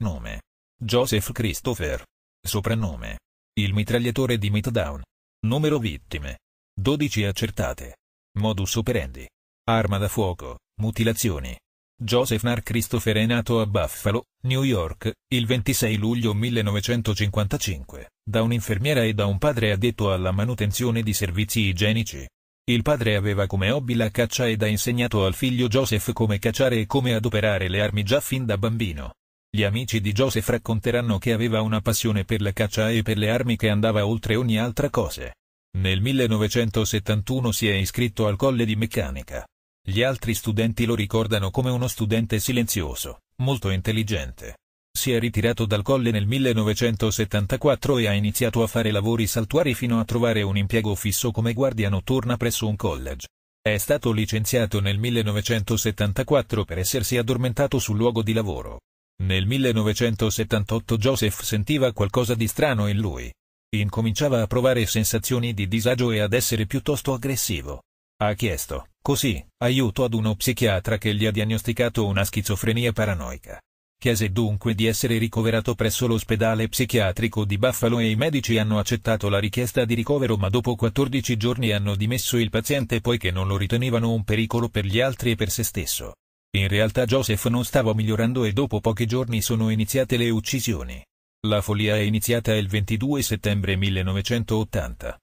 Nome. Joseph Christopher. Soprannome. Il mitragliatore di Midtown. Numero vittime. 12 accertate. Modus operandi. Arma da fuoco, mutilazioni. Joseph Nar Christopher è nato a Buffalo, New York, il 26 luglio 1955, da un'infermiera e da un padre addetto alla manutenzione di servizi igienici. Il padre aveva come hobby la caccia ed ha insegnato al figlio Joseph come cacciare e come adoperare le armi già fin da bambino. Gli amici di Joseph racconteranno che aveva una passione per la caccia e per le armi che andava oltre ogni altra cosa. Nel 1971 si è iscritto al Colle di Meccanica. Gli altri studenti lo ricordano come uno studente silenzioso, molto intelligente. Si è ritirato dal Colle nel 1974 e ha iniziato a fare lavori saltuari fino a trovare un impiego fisso come guardia notturna presso un college. È stato licenziato nel 1974 per essersi addormentato sul luogo di lavoro. Nel 1978 Joseph sentiva qualcosa di strano in lui. Incominciava a provare sensazioni di disagio e ad essere piuttosto aggressivo. Ha chiesto, così, aiuto ad uno psichiatra che gli ha diagnosticato una schizofrenia paranoica. Chiese dunque di essere ricoverato presso l'ospedale psichiatrico di Buffalo e i medici hanno accettato la richiesta di ricovero ma dopo 14 giorni hanno dimesso il paziente poiché non lo ritenevano un pericolo per gli altri e per se stesso. In realtà Joseph non stava migliorando e dopo pochi giorni sono iniziate le uccisioni. La follia è iniziata il 22 settembre 1980,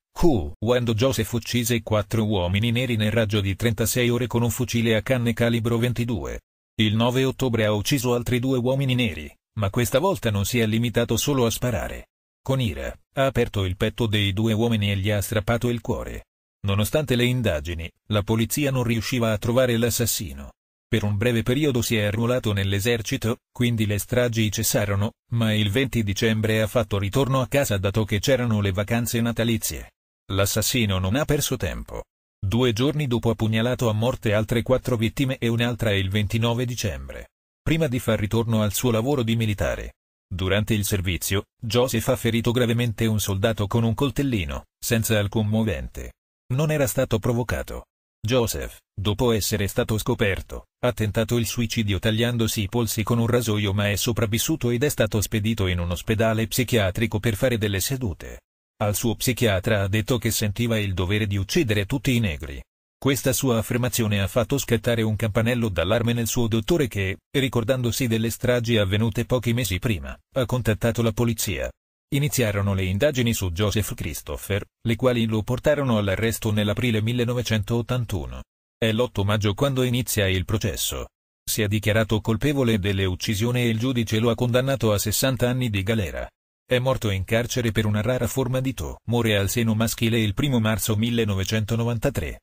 quando Joseph uccise quattro uomini neri nel raggio di 36 ore con un fucile a canne calibro 22. Il 9 ottobre ha ucciso altri due uomini neri, ma questa volta non si è limitato solo a sparare. Con ira, ha aperto il petto dei due uomini e gli ha strappato il cuore. Nonostante le indagini, la polizia non riusciva a trovare l'assassino. Per un breve periodo si è arruolato nell'esercito, quindi le stragi cessarono, ma il 20 dicembre ha fatto ritorno a casa dato che c'erano le vacanze natalizie. L'assassino non ha perso tempo. Due giorni dopo ha pugnalato a morte altre quattro vittime e un'altra il 29 dicembre. Prima di far ritorno al suo lavoro di militare. Durante il servizio, Joseph ha ferito gravemente un soldato con un coltellino, senza alcun movente. Non era stato provocato. Joseph, dopo essere stato scoperto, ha tentato il suicidio tagliandosi i polsi con un rasoio ma è sopravvissuto ed è stato spedito in un ospedale psichiatrico per fare delle sedute. Al suo psichiatra ha detto che sentiva il dovere di uccidere tutti i negri. Questa sua affermazione ha fatto scattare un campanello d'allarme nel suo dottore che, ricordandosi delle stragi avvenute pochi mesi prima, ha contattato la polizia, Iniziarono le indagini su Joseph Christopher, le quali lo portarono all'arresto nell'aprile 1981. È l'8 maggio quando inizia il processo. Si è dichiarato colpevole delle uccisioni e il giudice lo ha condannato a 60 anni di galera. È morto in carcere per una rara forma di tumore al seno maschile il 1 marzo 1993.